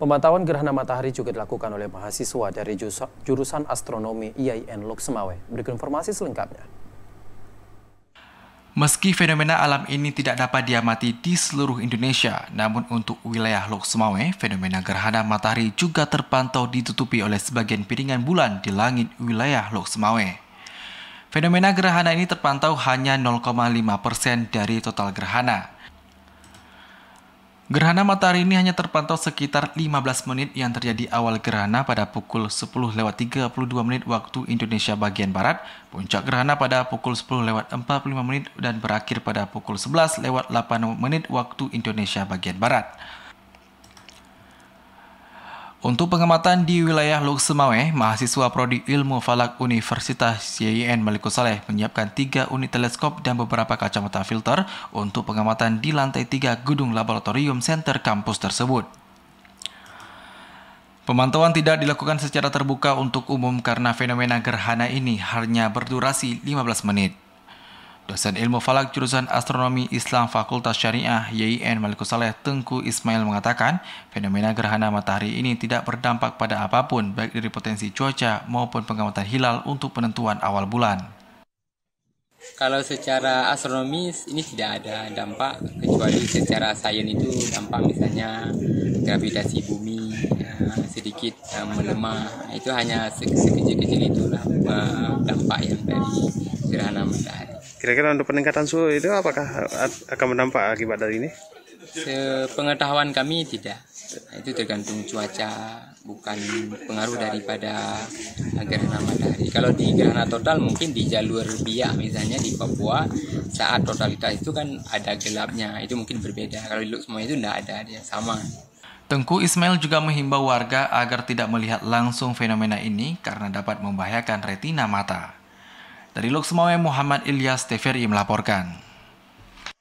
Pemantauan gerhana matahari juga dilakukan oleh mahasiswa dari jurusan astronomi IAIN Lok Semawe. Berikut informasi selengkapnya. Meski fenomena alam ini tidak dapat diamati di seluruh Indonesia, namun untuk wilayah Lok Semawe, fenomena gerhana matahari juga terpantau ditutupi oleh sebagian piringan bulan di langit wilayah Lok Semawe. Fenomena gerhana ini terpantau hanya 0,5 persen dari total gerhana, Gerhana matahari ini hanya terpantau sekitar 15 menit yang terjadi awal gerhana pada pukul 10 lewat 32 menit waktu Indonesia bagian Barat, puncak gerhana pada pukul 10 lewat 45 menit dan berakhir pada pukul 11 lewat 8 menit waktu Indonesia bagian Barat. Untuk pengamatan di wilayah Loksemawe, mahasiswa Prodi Ilmu Falak Universitas CIN Maliku Saleh menyiapkan tiga unit teleskop dan beberapa kacamata filter untuk pengamatan di lantai tiga gedung laboratorium center kampus tersebut. Pemantauan tidak dilakukan secara terbuka untuk umum karena fenomena gerhana ini hanya berdurasi 15 menit. Dosen ilmu falak jurusan astronomi Islam Fakultas Syariah YIN Malikus Saleh Tengku Ismail mengatakan, fenomena gerhana matahari ini tidak berdampak pada apapun baik dari potensi cuaca maupun pengamatan hilal untuk penentuan awal bulan. Kalau secara astronomis ini tidak ada dampak kecuali secara sains itu dampak misalnya gravitasi bumi ya, sedikit eh, melemah itu hanya sekecil-kecil itu lah eh, dampak yang dari gerhana matahari. Kira-kira untuk peningkatan suhu itu apakah akan menampak akibat dari ini? Sepengetahuan kami tidak. Itu tergantung cuaca, bukan pengaruh daripada gerhana matahari. Kalau di gerhana total mungkin di jalur biak misalnya di Papua saat totalitas itu kan ada gelapnya, itu mungkin berbeda. Kalau di semua itu tidak ada, dia sama. Tengku Ismail juga menghimbau warga agar tidak melihat langsung fenomena ini karena dapat membahayakan retina mata. Dari Loksemawe Muhammad Ilyas TVRI melaporkan.